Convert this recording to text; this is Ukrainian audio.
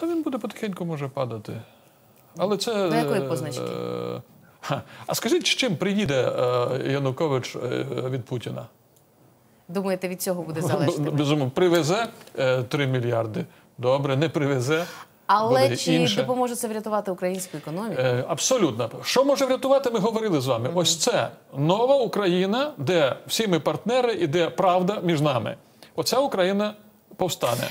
Та він буде потихеньку може падати. Але це. До е, якої позначки? Е, а скажіть, з чим приїде е, Янукович від Путіна? Думаєте, від цього буде ну, залежати? Ну, безумовно, привезе 3 мільярди. Добре, не привезе. Але буде чи інше. допоможе це врятувати українську економіку? Абсолютно, що може врятувати? Ми говорили з вами. Mm -hmm. Ось це нова Україна, де всі ми партнери і де правда між нами. Оця Україна повстане.